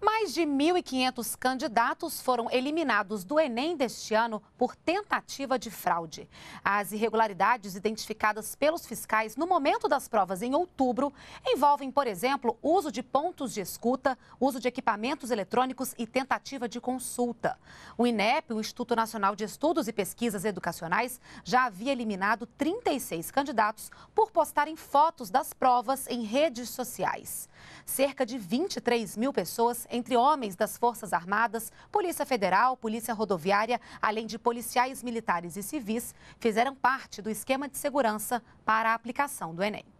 Mais de 1.500 candidatos foram eliminados do Enem deste ano por tentativa de fraude. As irregularidades identificadas pelos fiscais no momento das provas em outubro envolvem, por exemplo, uso de pontos de escuta, uso de equipamentos eletrônicos e tentativa de consulta. O INEP, o Instituto Nacional de Estudos e Pesquisas Educacionais, já havia eliminado 36 candidatos por postarem fotos das provas em redes sociais. Cerca de 23 mil pessoas entre homens das Forças Armadas, Polícia Federal, Polícia Rodoviária, além de policiais militares e civis, fizeram parte do esquema de segurança para a aplicação do Enem.